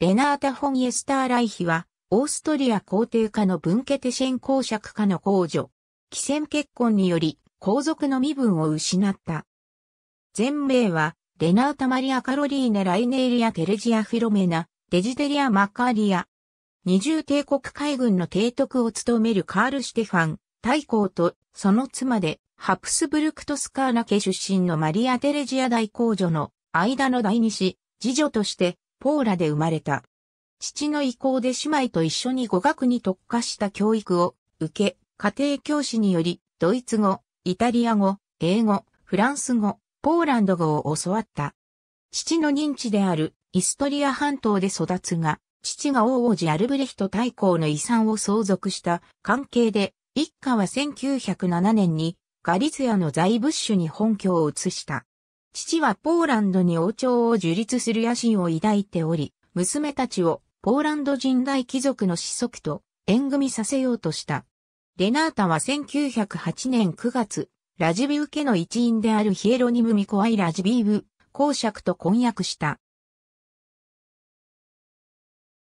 レナータ・フォン・エスター・ライヒは、オーストリア皇帝家の文家手シェン公爵家の皇女。既戦結婚により、皇族の身分を失った。前名は、レナータ・マリア・カロリーネ・ライネーリア・テレジア・フィロメナ、デジデリア・マカーリア。二重帝国海軍の提督を務めるカール・シテファン、大公と、その妻で、ハプスブルクトスカーナ家出身のマリア・テレジア大公女の間の第二子、次女として、ポーラで生まれた。父の意向で姉妹と一緒に語学に特化した教育を受け、家庭教師により、ドイツ語、イタリア語、英語、フランス語、ポーランド語を教わった。父の認知であるイストリア半島で育つが、父が王王子アルブレヒト大公の遺産を相続した関係で、一家は1907年にガリツヤの財物種に本拠を移した。父はポーランドに王朝を樹立する野心を抱いており、娘たちをポーランド人大貴族の子息と縁組させようとした。レナータは1908年9月、ラジビウ家の一員であるヒエロニム・ミコアイ・ラジビーブ、公爵と婚約した。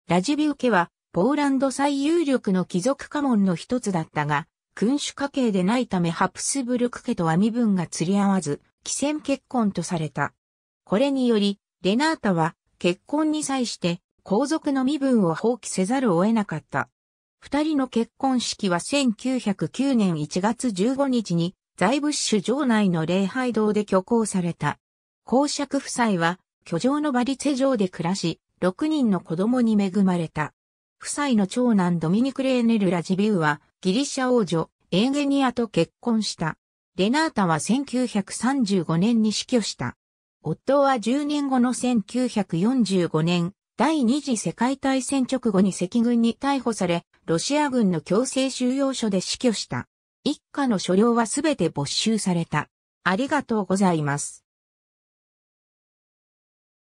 ラジビウ家は、ポーランド最有力の貴族家紋の一つだったが、君主家系でないためハプスブルク家とは身分が釣り合わず、既戦結婚とされた。これにより、レナータは結婚に際して皇族の身分を放棄せざるを得なかった。二人の結婚式は1909年1月15日に在ブ主城内の礼拝堂で挙行された。公爵夫妻は居城のバリツェ城で暮らし、6人の子供に恵まれた。夫妻の長男ドミニク・レーネル・ラジビウはギリシャ王女エーゲニアと結婚した。レナータは1935年に死去した。夫は10年後の1945年、第二次世界大戦直後に赤軍に逮捕され、ロシア軍の強制収容所で死去した。一家の所領はすべて没収された。ありがとうございます。